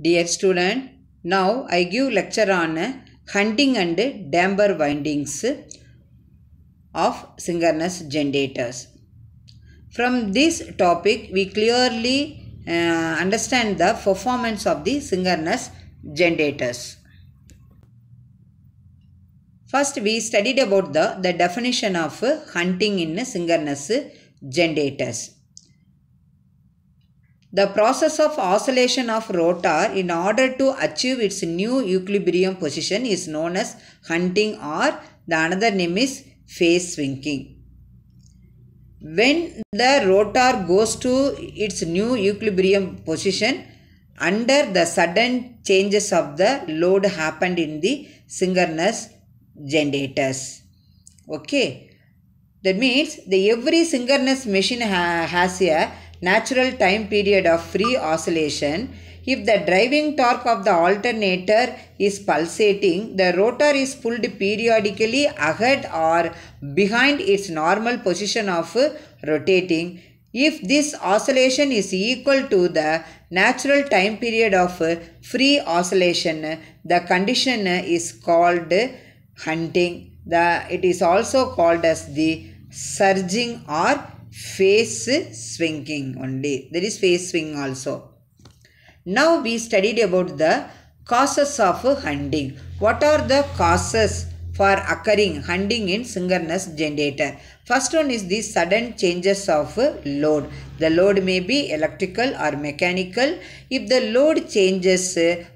Dear student, now I give lecture on hunting and damper windings of synchronous generators. From this topic, we clearly uh, understand the performance of the synchronous generators. First, we studied about the, the definition of hunting in synchronous generators. The process of oscillation of rotor in order to achieve its new equilibrium position is known as hunting or the another name is phase swinging. When the rotor goes to its new equilibrium position under the sudden changes of the load happened in the synchronous generators. Okay. That means the every synchronous machine ha has a natural time period of free oscillation, if the driving torque of the alternator is pulsating, the rotor is pulled periodically ahead or behind its normal position of rotating. If this oscillation is equal to the natural time period of free oscillation, the condition is called hunting. The, it is also called as the surging or face swinging only. There is face swing also. Now we studied about the causes of hunting. What are the causes for occurring hunting in synchronous generator? First one is the sudden changes of load. The load may be electrical or mechanical. If the load changes,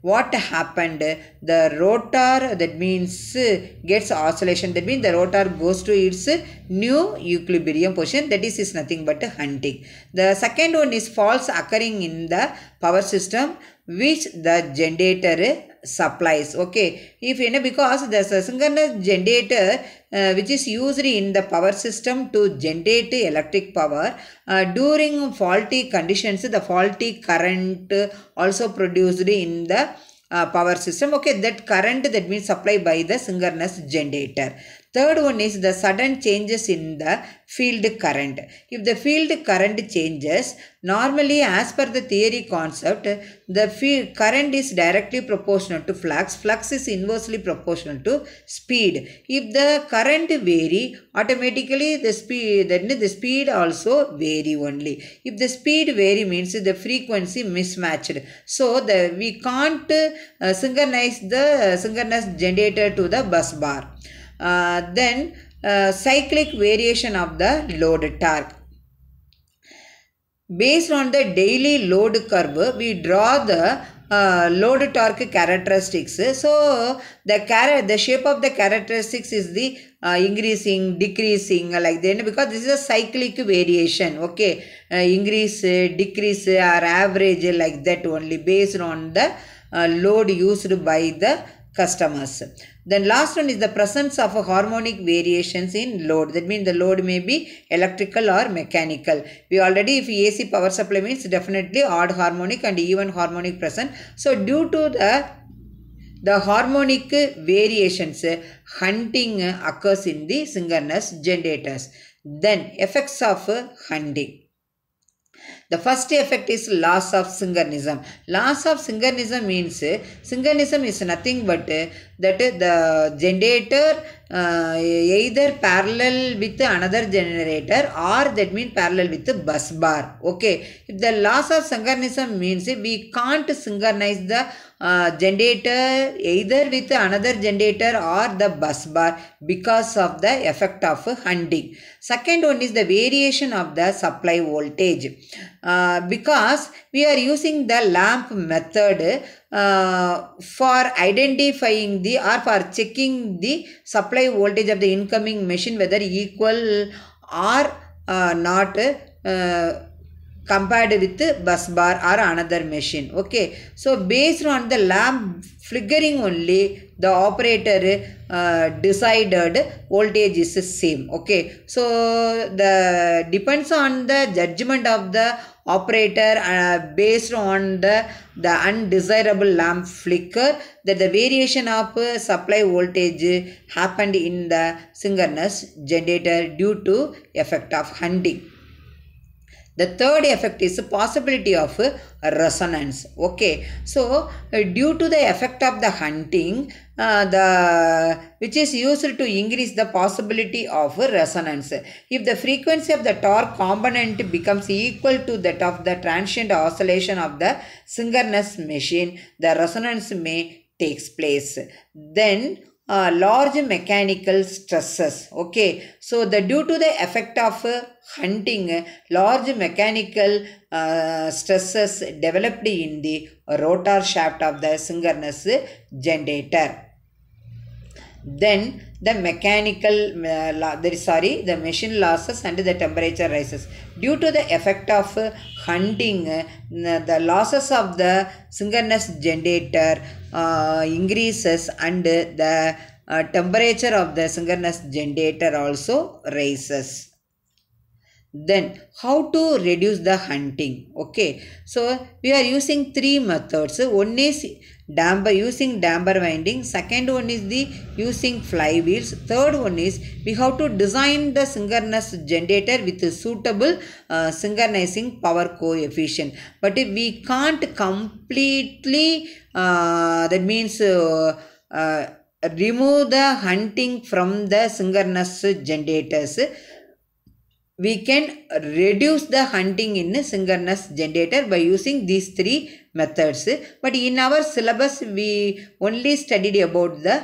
what happened? The rotor, that means gets oscillation. That means the rotor goes to its new equilibrium position. That is, is nothing but hunting. The second one is faults occurring in the power system which the generator supplies okay if you know because the synchronous generator uh, which is used in the power system to generate electric power uh, during faulty conditions the faulty current also produced in the uh, power system okay that current that means supplied by the synchronous generator Third one is the sudden changes in the field current. If the field current changes, normally as per the theory concept, the field current is directly proportional to flux. Flux is inversely proportional to speed. If the current vary, automatically the speed, then the speed also vary only. If the speed vary means the frequency mismatched. So, the we can't uh, synchronize the uh, synchronous generator to the bus bar. Uh, then uh, cyclic variation of the load torque. Based on the daily load curve, we draw the uh, load torque characteristics. So the the shape of the characteristics is the uh, increasing, decreasing uh, like that because this is a cyclic variation. Okay, uh, increase, decrease or average like that only based on the load used by the customers. Then last one is the presence of harmonic variations in load. That means the load may be electrical or mechanical. We already, if AC power supply means definitely odd harmonic and even harmonic present. So due to the the harmonic variations, hunting occurs in the synchronous generators. Then effects of hunting. The first effect is loss of synchronism. Loss of synchronism means synchronism is nothing but that the generator either parallel with another generator or that means parallel with the bus bar okay if the loss of synchronism means we can't synchronize the uh, generator either with another generator or the bus bar because of the effect of hunting second one is the variation of the supply voltage uh, because we are using the lamp method uh, for identifying the or for checking the supply voltage of the incoming machine whether equal or uh, not uh, compared with bus bar or another machine okay so based on the lamp flickering only the operator uh, decided voltage is same okay so the depends on the judgment of the operator uh, based on the, the undesirable lamp flicker that the variation of uh, supply voltage happened in the synchronous generator due to effect of hunting. The third effect is possibility of resonance. Okay, so uh, due to the effect of the hunting, uh, the which is used to increase the possibility of resonance. If the frequency of the torque component becomes equal to that of the transient oscillation of the synchronous machine, the resonance may takes place. Then uh, large mechanical stresses okay so the due to the effect of uh, hunting uh, large mechanical uh, stresses developed in the rotor shaft of the synchronous generator then the mechanical uh, there is sorry the machine losses and the temperature rises due to the effect of uh, hunting uh, the losses of the synchronous generator uh, increases and the uh, temperature of the synchronous generator also rises then how to reduce the hunting okay so we are using three methods one is damper using damper winding second one is the using fly wheels third one is we have to design the synchronous generator with a suitable uh, synchronizing power coefficient but if we can't completely uh, that means uh, uh remove the hunting from the synchronous generators we can reduce the hunting in synchronous generator by using these three methods but in our syllabus we only studied about the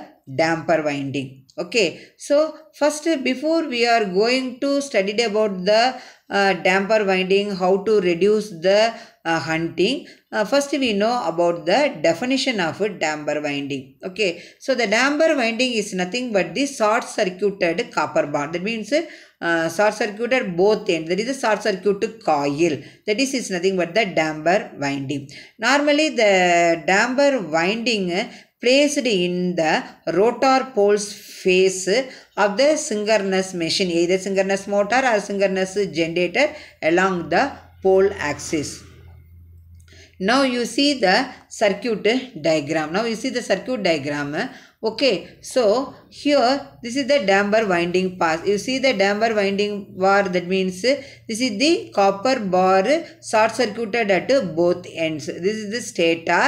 damper winding okay so first before we are going to study about the uh, damper winding how to reduce the uh, hunting uh, first we know about the definition of a damper winding okay so the damper winding is nothing but the short circuited copper bar that means uh, short circuited both end that is a short circuit coil that is is nothing but the damper winding normally the damper winding uh, placed in the rotor pole's phase of the synchronous machine either synchronous motor or synchronous generator along the pole axis. Now you see the circuit diagram. Now you see the circuit diagram. Okay, so here this is the damper winding path. You see the damper winding bar that means this is the copper bar short circuited at both ends. This is the stator,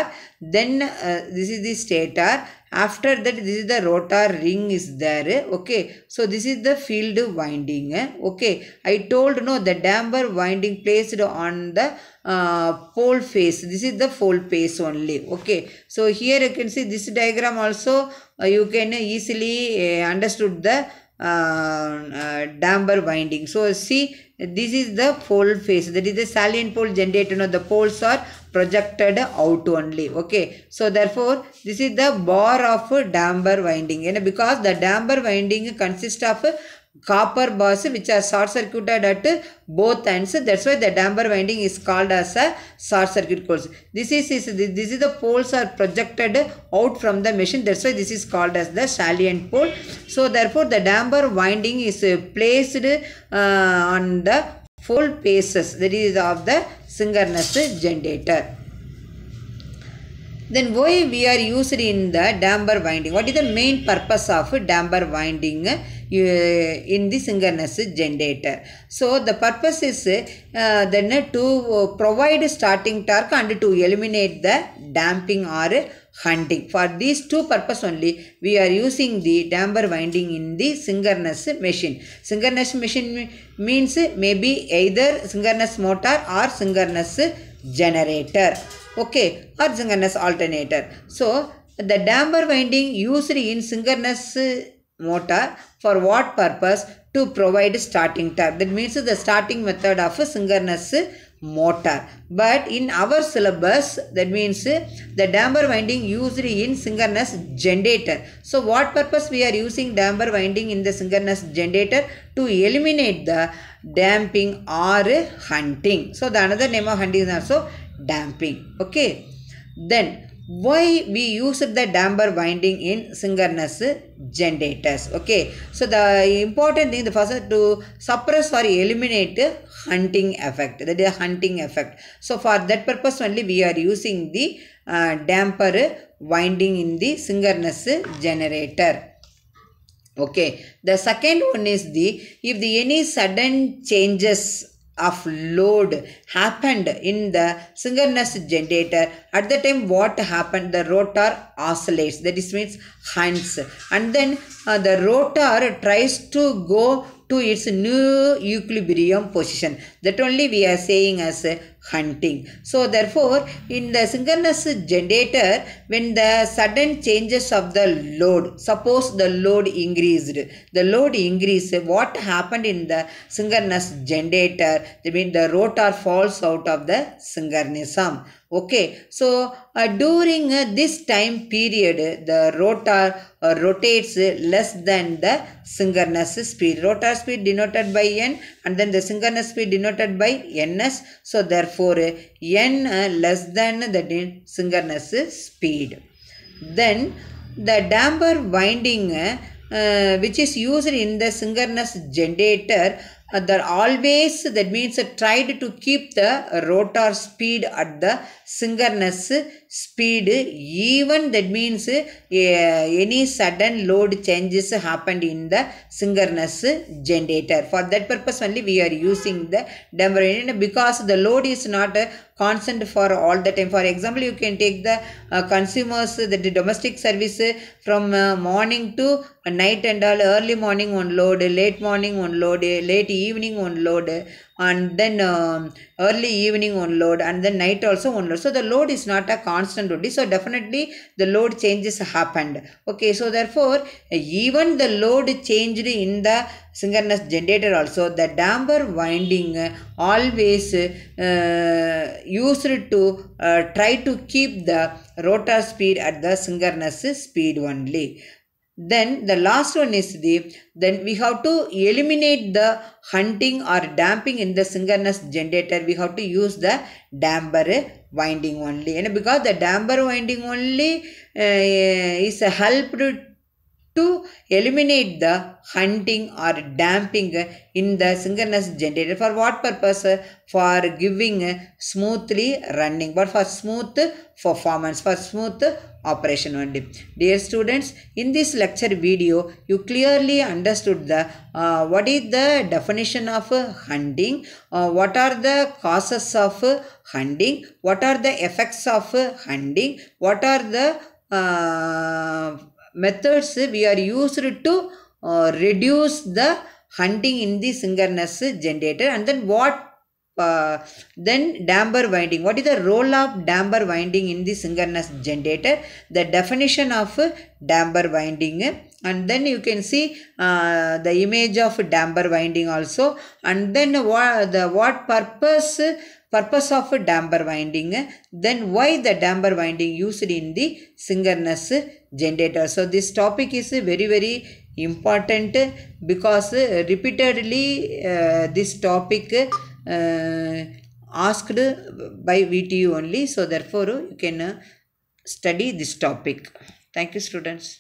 then uh, this is the stator after that this is the rotor ring is there okay so this is the field winding okay i told no the damper winding placed on the uh, pole face this is the pole face only okay so here you can see this diagram also uh, you can easily uh, understood the uh, uh, damper winding. So see this is the pole face that is the salient pole generator now the poles are projected out only okay so therefore this is the bar of damper winding and because the damper winding consists of copper bars which are short circuited at both ends that's why the damper winding is called as a short circuit coils this is, is this is the poles are projected out from the machine that's why this is called as the salient pole so therefore the damper winding is uh, placed uh, on the four paces that is of the synchronous generator then why we are used in the damper winding? What is the main purpose of damper winding uh, in the synchronous generator? So the purpose is uh, then to uh, provide starting torque and to eliminate the damping or hunting. For these two purpose only, we are using the damper winding in the synchronous machine. Synchronous machine means maybe either synchronous motor or synchronous generator okay or synchronous alternator. So the damper winding used in synchronous motor for what purpose to provide starting torque that means the starting method of synchronous motor but in our syllabus that means the damper winding used in synchronous generator so what purpose we are using damper winding in the synchronous generator to eliminate the damping or hunting so the another name of hunting is also damping okay then why we use the damper winding in synchronous generators okay so the important thing the first to suppress or eliminate hunting effect that is hunting effect so for that purpose only we are using the uh, damper winding in the synchronous generator okay the second one is the if the any sudden changes of load happened in the synchronous generator at the time what happened the rotor oscillates that is means hunts and then uh, the rotor tries to go to its new equilibrium position that only we are saying as hunting. So therefore in the synchronous generator when the sudden changes of the load suppose the load increased the load increased what happened in the synchronous generator I mean the rotor falls out of the synchronism okay so uh, during uh, this time period the rotor uh, rotates less than the synchronous speed. Rotor speed denoted by n and then the synchronous speed denoted by ns. So therefore n uh, less than the synchronous speed. Then the damper winding uh, uh, which is used in the synchronous generator they always that means tried to keep the rotor speed at the synchronous speed even that means uh, any sudden load changes happened in the synchronous generator for that purpose only we are using the dumper because the load is not uh, constant for all the time for example you can take the uh, consumers the, the domestic service from uh, morning to night and all early morning one load late morning one load late evening one load and then um, early evening one load and then night also one load so the load is not a constant duty. so definitely the load changes happened okay so therefore even the load changed in the synchronous generator also the damper winding always uh, used to uh, try to keep the rotor speed at the synchronous speed only then the last one is the, then we have to eliminate the hunting or damping in the synchronous generator. We have to use the damper winding only. And because the damper winding only uh, is helped to eliminate the hunting or damping in the synchronous generator. For what purpose? For giving smoothly running, but for smooth performance, for smooth operation only. Dear students, in this lecture video, you clearly understood the uh, what is the definition of hunting, uh, what are the causes of hunting, what are the effects of hunting, what are the uh, methods we are used to uh, reduce the hunting in the singleness generator and then what uh, then damper winding what is the role of damper winding in the synchronous generator the definition of damper winding and then you can see uh, the image of damper winding also and then what the what purpose purpose of damper winding then why the damper winding used in the synchronous generator so this topic is very very important because repeatedly uh, this topic uh, asked by VTU only. So therefore, you can uh, study this topic. Thank you students.